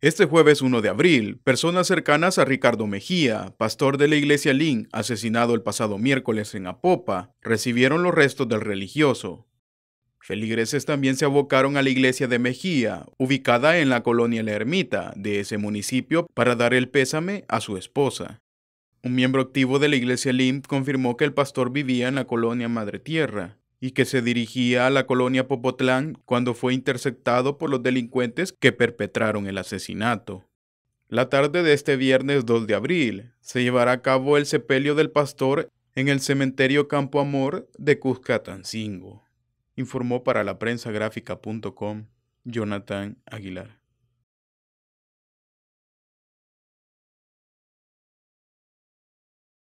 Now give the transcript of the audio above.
Este jueves 1 de abril, personas cercanas a Ricardo Mejía, pastor de la iglesia Lin, asesinado el pasado miércoles en Apopa, recibieron los restos del religioso. Feligreses también se abocaron a la iglesia de Mejía, ubicada en la colonia La Ermita de ese municipio, para dar el pésame a su esposa. Un miembro activo de la iglesia Lim confirmó que el pastor vivía en la colonia Madre Tierra, y que se dirigía a la colonia Popotlán cuando fue interceptado por los delincuentes que perpetraron el asesinato. La tarde de este viernes 2 de abril se llevará a cabo el sepelio del pastor en el cementerio Campo Amor de Cuscatancingo, informó para la prensa gráfica.com Jonathan Aguilar.